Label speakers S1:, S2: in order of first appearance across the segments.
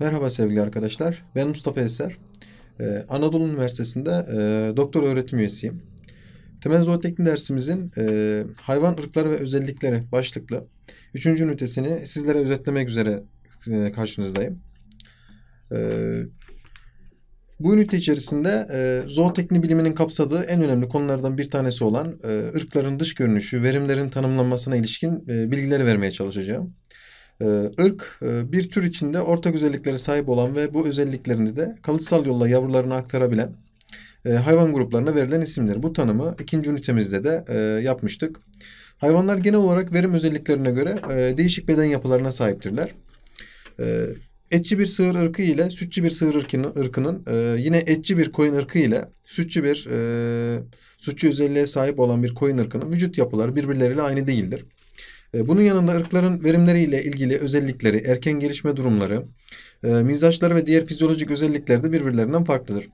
S1: Merhaba sevgili arkadaşlar. Ben Mustafa Eser. Ee, Anadolu Üniversitesi'nde e, doktor öğretim üyesiyim. Temel zootekni dersimizin e, hayvan ırkları ve özellikleri başlıklı 3. ünitesini sizlere özetlemek üzere e, karşınızdayım. E, bu ünite içerisinde e, zootekni biliminin kapsadığı en önemli konulardan bir tanesi olan e, ırkların dış görünüşü, verimlerin tanımlanmasına ilişkin e, bilgileri vermeye çalışacağım. E, ırk e, bir tür içinde ortak özelliklere sahip olan ve bu özelliklerini de kalıtsal yolla yavrularına aktarabilen e, hayvan gruplarına verilen isimler. Bu tanımı ikinci ünitemizde de yapmıştık. Hayvanlar genel olarak verim özelliklerine göre değişik beden yapılarına sahiptirler. Etçi bir sığır ırkı ile sütçü bir sığır ırkının, ırkının yine etçi bir koyun ırkı ile sütçü bir sütçü özelliğe sahip olan bir koyun ırkının vücut yapıları birbirleriyle aynı değildir. E, bunun yanında ırkların verimleriyle ilgili özellikleri, erken gelişme durumları, e, mizaçları ve diğer fizyolojik özellikleri de birbirlerinden farklıdır.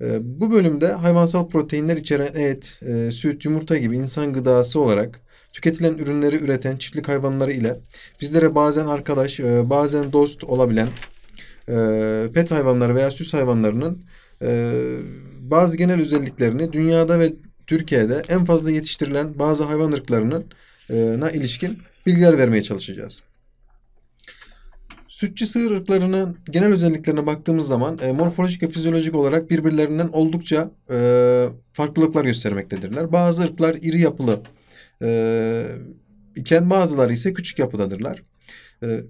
S1: E, bu bölümde hayvansal proteinler içeren et, süt, yumurta gibi insan gıdası olarak tüketilen ürünleri üreten çiftlik hayvanları ile bizlere bazen arkadaş, bazen dost olabilen pet hayvanları veya süs hayvanlarının bazı genel özelliklerini dünyada ve Türkiye'de en fazla yetiştirilen bazı hayvan ırklarının ee, na ilişkin bilgiler vermeye çalışacağız. Sütçü sığır ırklarının genel özelliklerine baktığımız zaman e, morfolojik ve fizyolojik olarak birbirlerinden oldukça e, farklılıklar göstermektedirler. Bazı ırklar iri yapılı e, iken bazıları ise küçük yapıdadırlar. E,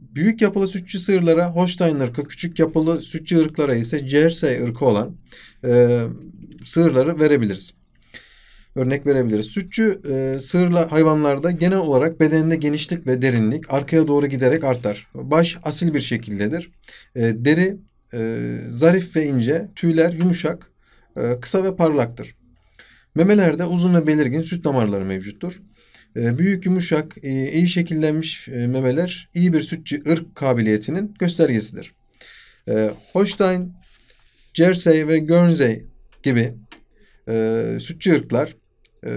S1: büyük yapılı sütçü sığırlara Holstein ırkı, küçük yapılı sütçü ırklara ise Jersey ırkı olan e, sığırları verebiliriz örnek verebiliriz. Sütçü e, sığırla hayvanlarda genel olarak bedeninde genişlik ve derinlik arkaya doğru giderek artar. Baş asil bir şekildedir. E, deri e, zarif ve ince, tüyler yumuşak, e, kısa ve parlaktır. Memelerde uzun ve belirgin süt damarları mevcuttur. E, büyük, yumuşak, e, iyi şekillenmiş e, memeler iyi bir sütçü ırk kabiliyetinin göstergesidir. E, Holstein, Jersey ve Guernsey gibi e, sütçü ırklar ee,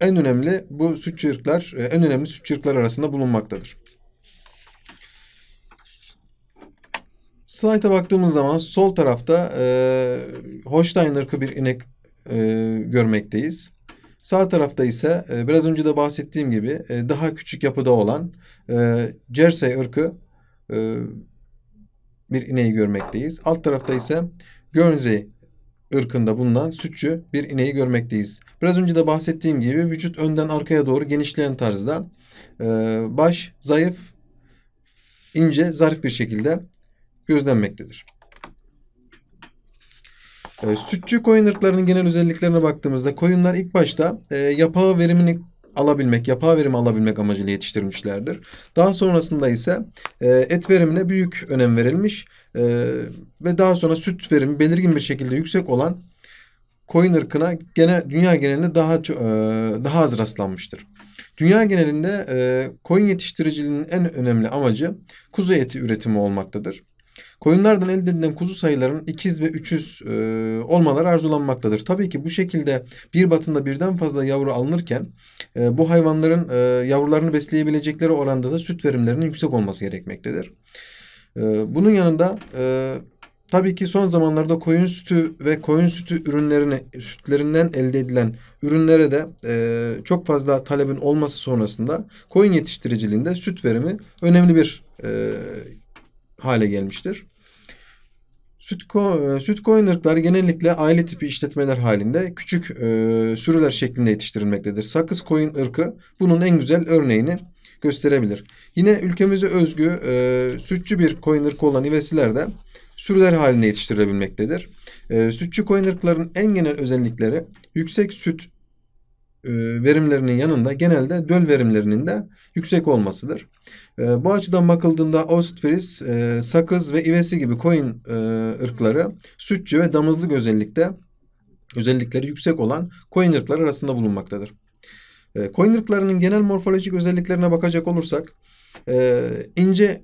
S1: en önemli bu sütçü ırklar, e, en önemli sütçü ırklar arasında bulunmaktadır. Slayta baktığımız zaman sol tarafta e, Holstein ırkı bir inek e, görmekteyiz. Sağ tarafta ise e, biraz önce de bahsettiğim gibi e, daha küçük yapıda olan e, Jersey ırkı e, bir ineği görmekteyiz. Alt tarafta ise Guernsey ırkında bulunan sütçü bir ineği görmekteyiz. Biraz önce de bahsettiğim gibi vücut önden arkaya doğru genişleyen tarzda. E, baş zayıf, ince, zarif bir şekilde gözlenmektedir. E, sütçü koyun ırklarının genel özelliklerine baktığımızda koyunlar ilk başta e, yapağı verimini alabilmek, yapay verimi alabilmek amacıyla yetiştirilmişlerdir. Daha sonrasında ise e, et verimine büyük önem verilmiş e, ve daha sonra süt verimi belirgin bir şekilde yüksek olan koyun ırkına gene dünya genelinde daha e, daha az rastlanmıştır. Dünya genelinde e, koyun yetiştiriciliğinin en önemli amacı kuzu eti üretimi olmaktadır. Koyunlardan elde edilen kuzu sayılarının ikiz ve üçüz e, olmaları arzulanmaktadır. Tabii ki bu şekilde bir batında birden fazla yavru alınırken ee, bu hayvanların e, yavrularını besleyebilecekleri oranda da süt verimlerinin yüksek olması gerekmektedir. Ee, bunun yanında e, tabii ki son zamanlarda koyun sütü ve koyun sütü ürünlerine sütlerinden elde edilen ürünlere de e, çok fazla talebin olması sonrasında koyun yetiştiriciliğinde süt verimi önemli bir hale gelmiştir. Süt, ko- e, süt koyunırklar genellikle aile tipi işletmeler halinde küçük e, sürüler şeklinde yetiştirilmektedir. Sakız koyun ırkı bunun en güzel örneğini gösterebilir. Yine ülkemize özgü e, sütçü bir koyun ırkı olan ivesiler de sürüler halinde yetiştirilebilmektedir. E, sütçü koyun ırklarının en genel özellikleri yüksek süt e, verimlerinin yanında genelde döl verimlerinin de yüksek olmasıdır. E, bu açıdan bakıldığında Ostfries, e, sakız ve İvesi gibi koyun e, ırkları sütçü ve damızlık özellikle özellikleri yüksek olan koyun ırkları arasında bulunmaktadır. E, koyun ırklarının genel morfolojik özelliklerine bakacak olursak e, ince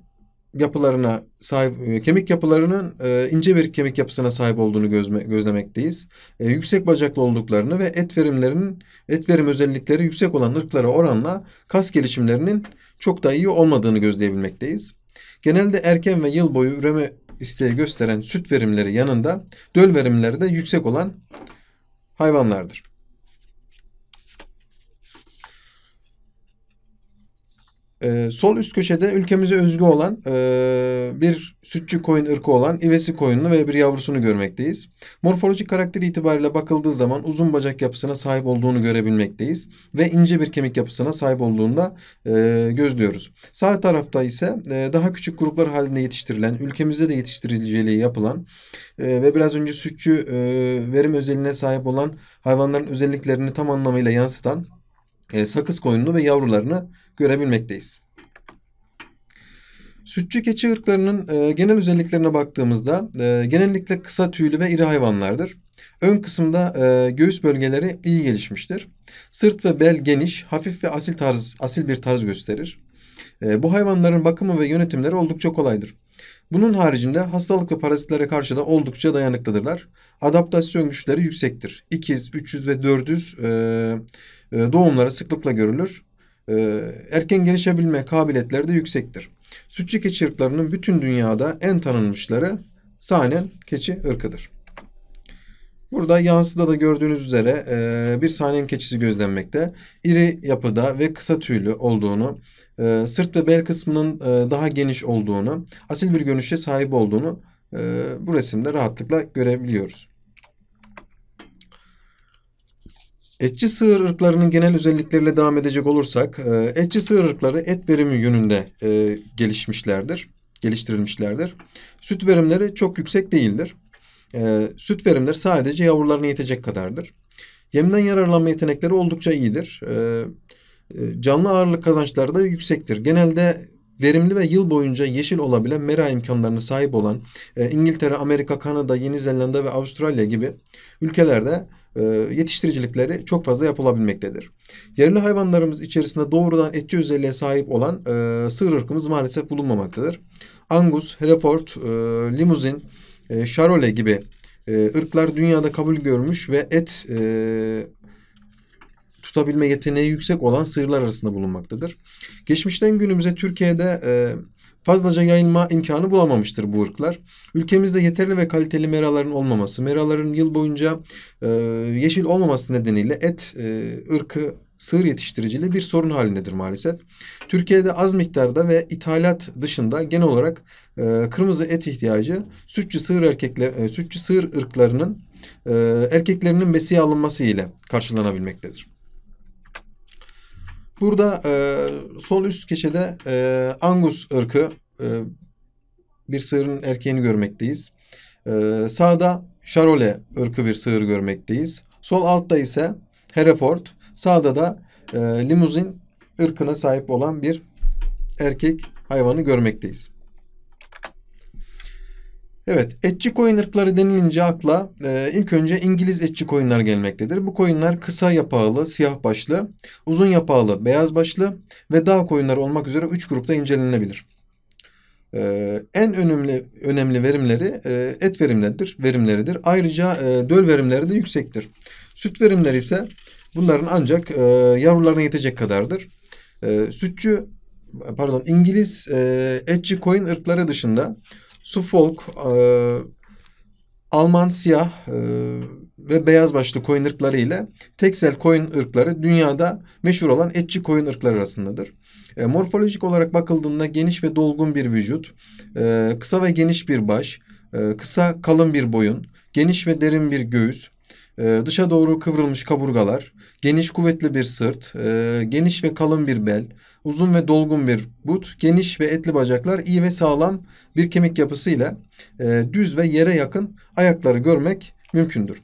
S1: yapılarına sahip e, kemik yapılarının e, ince bir kemik yapısına sahip olduğunu gözme, gözlemekteyiz. E, yüksek bacaklı olduklarını ve et verimlerinin et verim özellikleri yüksek olan ırklara oranla kas gelişimlerinin çok da iyi olmadığını gözleyebilmekteyiz. Genelde erken ve yıl boyu üreme isteği gösteren süt verimleri yanında döl verimleri de yüksek olan hayvanlardır. e, sol üst köşede ülkemize özgü olan e, bir sütçü koyun ırkı olan ivesi koyununu ve bir yavrusunu görmekteyiz. Morfolojik karakteri itibariyle bakıldığı zaman uzun bacak yapısına sahip olduğunu görebilmekteyiz ve ince bir kemik yapısına sahip olduğunu da e, gözlüyoruz. Sağ tarafta ise e, daha küçük gruplar halinde yetiştirilen, ülkemizde de yetiştirileceği yapılan e, ve biraz önce sütçü e, verim özelliğine sahip olan hayvanların özelliklerini tam anlamıyla yansıtan e, sakız koyununu ve yavrularını görebilmekteyiz. Sütçü keçi ırklarının e, genel özelliklerine baktığımızda e, genellikle kısa tüylü ve iri hayvanlardır. Ön kısımda e, göğüs bölgeleri iyi gelişmiştir. Sırt ve bel geniş, hafif ve asil tarz, asil bir tarz gösterir. E, bu hayvanların bakımı ve yönetimleri oldukça kolaydır. Bunun haricinde hastalık ve parazitlere karşı da oldukça dayanıklıdırlar. Adaptasyon güçleri yüksektir. İkiz, 300 ve 400 e, e, sıklıkla görülür. Ee, erken gelişebilme kabiliyetleri de yüksektir. Sütçü keçi ırklarının bütün dünyada en tanınmışları sahnen keçi ırkıdır. Burada yansıda da gördüğünüz üzere e, bir sahnen keçisi gözlenmekte. İri yapıda ve kısa tüylü olduğunu, e, sırt ve bel kısmının e, daha geniş olduğunu, asil bir görünüşe sahip olduğunu e, bu resimde rahatlıkla görebiliyoruz. Etçi sığır ırklarının genel özellikleriyle devam edecek olursak, e, etçi sığır ırkları et verimi yönünde e, gelişmişlerdir, geliştirilmişlerdir. Süt verimleri çok yüksek değildir. E, süt verimleri sadece yavrularına yetecek kadardır. Yemden yararlanma yetenekleri oldukça iyidir. Canlı ağırlık kazançları da yüksektir. Genelde verimli ve yıl boyunca yeşil olabilen mera imkanlarına sahip olan İngiltere, Amerika, Kanada, Yeni Zelanda ve Avustralya gibi ülkelerde e, yetiştiricilikleri çok fazla yapılabilmektedir. Yerli hayvanlarımız içerisinde doğrudan etçi özelliğe sahip olan e, sığır ırkımız maalesef bulunmamaktadır. Angus, Hereford, e, Limuzin, e, Charolais gibi ırklar dünyada kabul görmüş ve et tutabilme yeteneği yüksek olan sığırlar arasında bulunmaktadır. Geçmişten günümüze Türkiye'de fazlaca yayılma imkanı bulamamıştır bu ırklar. Ülkemizde yeterli ve kaliteli meraların olmaması, meraların yıl boyunca e, yeşil olmaması nedeniyle et e, ırkı sığır yetiştiriciliği bir sorun halindedir maalesef. Türkiye'de az miktarda ve ithalat dışında genel olarak e, kırmızı et ihtiyacı sütçü sığır erkekler e, sütçü sığır ırklarının e, erkeklerinin besiye alınması ile karşılanabilmektedir. Burada e, sol üst keçede e, Angus ırkı e, bir sığırın erkeğini görmekteyiz. E, sağda Şarole ırkı bir sığır görmekteyiz. Sol altta ise Hereford, sağda da e, limuzin ırkına sahip olan bir erkek hayvanı görmekteyiz. Evet, etçi koyun ırkları denilince akla e, ilk önce İngiliz etçi koyunlar gelmektedir. Bu koyunlar kısa yapağlı, siyah başlı, uzun yapağlı, beyaz başlı ve dağ koyunları olmak üzere 3 grupta incelenebilir. E, en önemli önemli verimleri e, et verimleridir, verimleridir. Ayrıca e, döl verimleri de yüksektir. Süt verimleri ise bunların ancak e, yavrularına yetecek kadardır. E, sütçü pardon İngiliz e, etçi koyun ırkları dışında Suffolk, e, Alman siyah e, ve beyaz başlı koyun ırkları ile teksel koyun ırkları dünyada meşhur olan etçi koyun ırkları arasındadır. E, morfolojik olarak bakıldığında geniş ve dolgun bir vücut, e, kısa ve geniş bir baş, e, kısa kalın bir boyun, geniş ve derin bir göğüs, ee, dışa doğru kıvrılmış kaburgalar, geniş kuvvetli bir sırt, e, geniş ve kalın bir bel, uzun ve dolgun bir but, geniş ve etli bacaklar, iyi ve sağlam bir kemik yapısıyla e, düz ve yere yakın ayakları görmek mümkündür.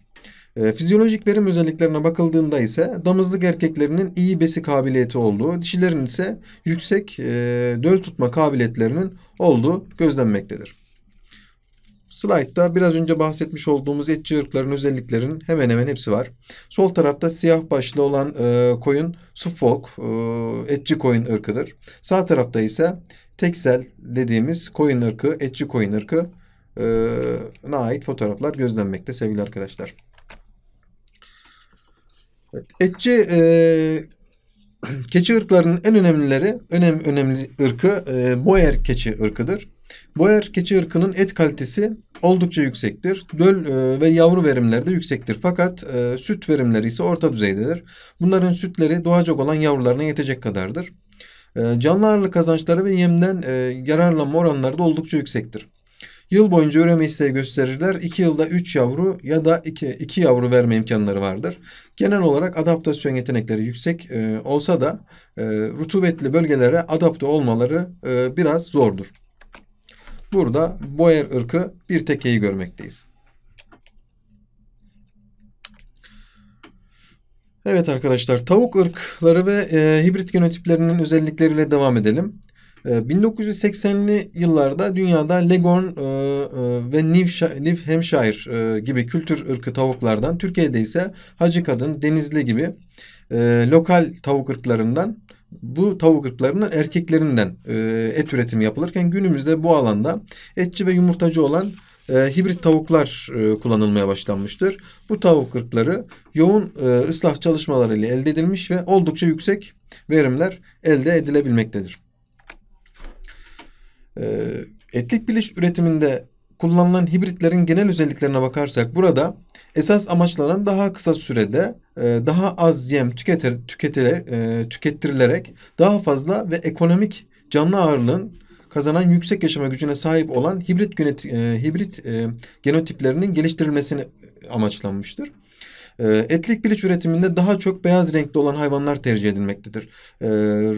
S1: E, fizyolojik verim özelliklerine bakıldığında ise damızlık erkeklerinin iyi besi kabiliyeti olduğu, dişilerin ise yüksek e, döl tutma kabiliyetlerinin olduğu gözlenmektedir. Slide'da biraz önce bahsetmiş olduğumuz etçi ırkların özelliklerinin hemen hemen hepsi var. Sol tarafta siyah başlı olan e, koyun Suffolk e, etçi koyun ırkıdır. Sağ tarafta ise teksel dediğimiz koyun ırkı, etçi koyun ırkı e, ait fotoğraflar gözlenmekte sevgili arkadaşlar. Evet, etçi e, keçi ırklarının en önemlileri, önem önemli ırkı e, Boyer keçi ırkıdır. Boyer keçi ırkının et kalitesi oldukça yüksektir. Döl e, ve yavru verimleri de yüksektir. Fakat e, süt verimleri ise orta düzeydedir. Bunların sütleri doğacak olan yavrularına yetecek kadardır. E, canlı ağırlık kazançları ve yemden yararlanma oranları da oldukça yüksektir. Yıl boyunca üreme isteği gösterirler. 2 yılda 3 yavru ya da 2, yavru verme imkanları vardır. Genel olarak adaptasyon yetenekleri yüksek olsa da rutubetli bölgelere adapte olmaları biraz zordur. Burada Boyer ırkı bir tekeyi görmekteyiz. Evet arkadaşlar tavuk ırkları ve e, hibrit genotiplerinin özellikleriyle devam edelim. E, 1980'li yıllarda dünyada Leghorn e, e, ve New, New Hampshire e, gibi kültür ırkı tavuklardan, Türkiye'de ise Hacı Kadın, Denizli gibi e, lokal tavuk ırklarından bu tavuk ırklarını erkeklerinden e, et üretimi yapılırken günümüzde bu alanda etçi ve yumurtacı olan e, hibrit tavuklar e, kullanılmaya başlanmıştır. Bu tavuk ırkları yoğun e, ıslah çalışmalarıyla elde edilmiş ve oldukça yüksek verimler elde edilebilmektedir. E, etlik bileş üretiminde kullanılan hibritlerin genel özelliklerine bakarsak burada Esas amaçlanan daha kısa sürede e, daha az yem tüketir, tüketir, e, tükettirilerek daha fazla ve ekonomik canlı ağırlığın kazanan yüksek yaşama gücüne sahip olan hibrit, yönet, e, hibrit genotiplerinin geliştirilmesini amaçlanmıştır. Ee, etlik piliç üretiminde daha çok beyaz renkli olan hayvanlar tercih edilmektedir. Ee,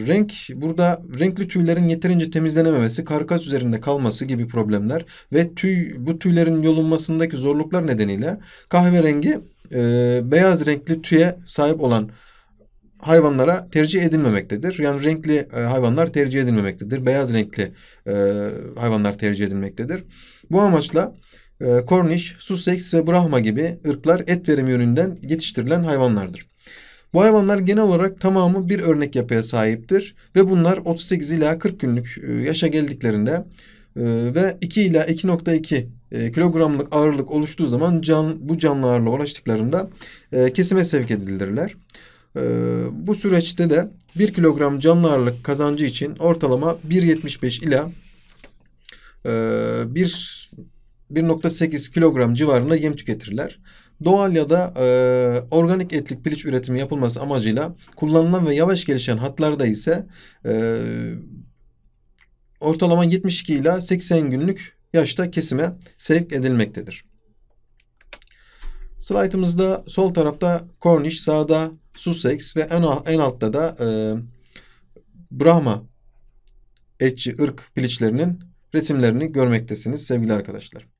S1: renk burada renkli tüylerin yeterince temizlenememesi, karkas üzerinde kalması gibi problemler ve tüy bu tüylerin yolunmasındaki zorluklar nedeniyle kahverengi e, beyaz renkli tüye sahip olan hayvanlara tercih edilmemektedir. Yani renkli e, hayvanlar tercih edilmemektedir. Beyaz renkli e, hayvanlar tercih edilmektedir. Bu amaçla Korniş, ee, Sussex ve Brahma gibi ırklar et verimi yönünden yetiştirilen hayvanlardır. Bu hayvanlar genel olarak tamamı bir örnek yapıya sahiptir ve bunlar 38 ila 40 günlük e, yaşa geldiklerinde e, ve 2 ila 2.2 e, kilogramlık ağırlık oluştuğu zaman can, bu canlı ağırlığa ulaştıklarında kesime sevk edilirler. Bu süreçte de 1 kilogram canlı ağırlık kazancı için ortalama 1.75 ila 1 1.8 kilogram civarında yem tüketirler. Doğal ya da e, organik etlik piliç üretimi yapılması amacıyla kullanılan ve yavaş gelişen hatlarda ise e, ortalama 72 ile 80 günlük yaşta kesime sevk edilmektedir. Slaytımızda sol tarafta Cornish, sağda Sussex ve en, en altta da e, Brahma etçi ırk piliçlerinin resimlerini görmektesiniz sevgili arkadaşlar.